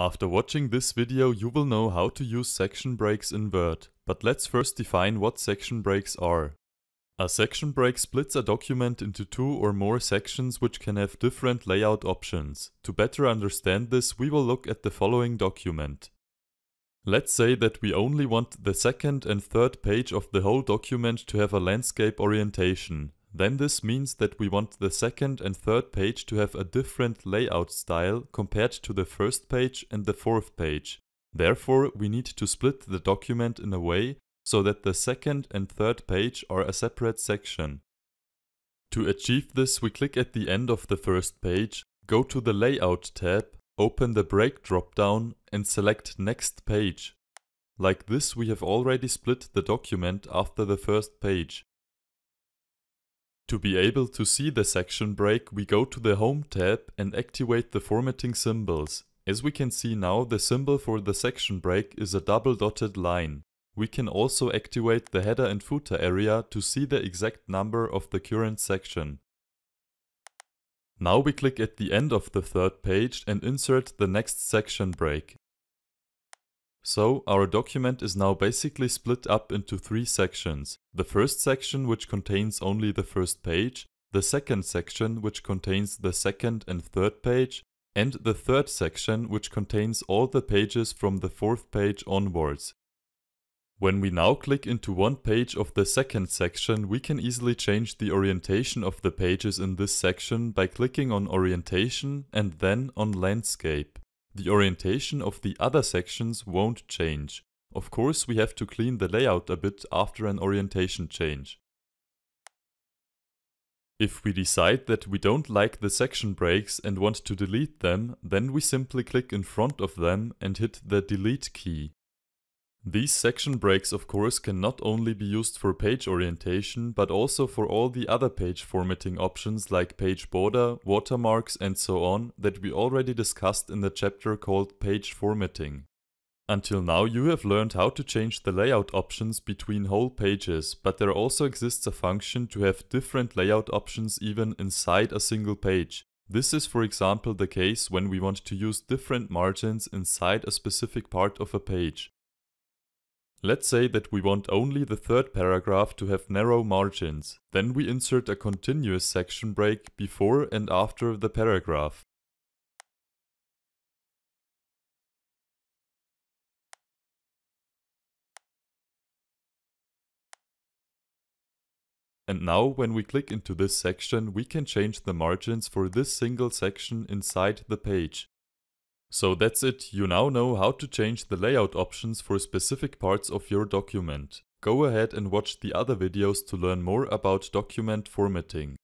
After watching this video you will know how to use section breaks in Word, but let's first define what section breaks are. A section break splits a document into two or more sections which can have different layout options. To better understand this we will look at the following document. Let's say that we only want the second and third page of the whole document to have a landscape orientation, then this means that we want the second and third page to have a different layout style compared to the first page and the fourth page. Therefore, we need to split the document in a way so that the second and third page are a separate section. To achieve this, we click at the end of the first page, go to the Layout tab, open the Break dropdown and select Next Page. Like this, we have already split the document after the first page. To be able to see the section break, we go to the Home tab and activate the formatting symbols. As we can see now, the symbol for the section break is a double dotted line. We can also activate the header and footer area to see the exact number of the current section. Now we click at the end of the third page and insert the next section break. So, our document is now basically split up into three sections. The first section which contains only the first page, the second section which contains the second and third page, and the third section which contains all the pages from the fourth page onwards. When we now click into one page of the second section, we can easily change the orientation of the pages in this section by clicking on Orientation and then on Landscape the orientation of the other sections won't change. Of course, we have to clean the layout a bit after an orientation change. If we decide that we don't like the section breaks and want to delete them, then we simply click in front of them and hit the delete key. These section breaks of course can not only be used for page orientation but also for all the other page formatting options like page border, watermarks and so on that we already discussed in the chapter called page formatting. Until now you have learned how to change the layout options between whole pages, but there also exists a function to have different layout options even inside a single page. This is for example the case when we want to use different margins inside a specific part of a page. Let's say that we want only the third paragraph to have narrow margins. Then we insert a continuous section break before and after the paragraph. And now when we click into this section we can change the margins for this single section inside the page. So that's it, you now know how to change the layout options for specific parts of your document. Go ahead and watch the other videos to learn more about document formatting.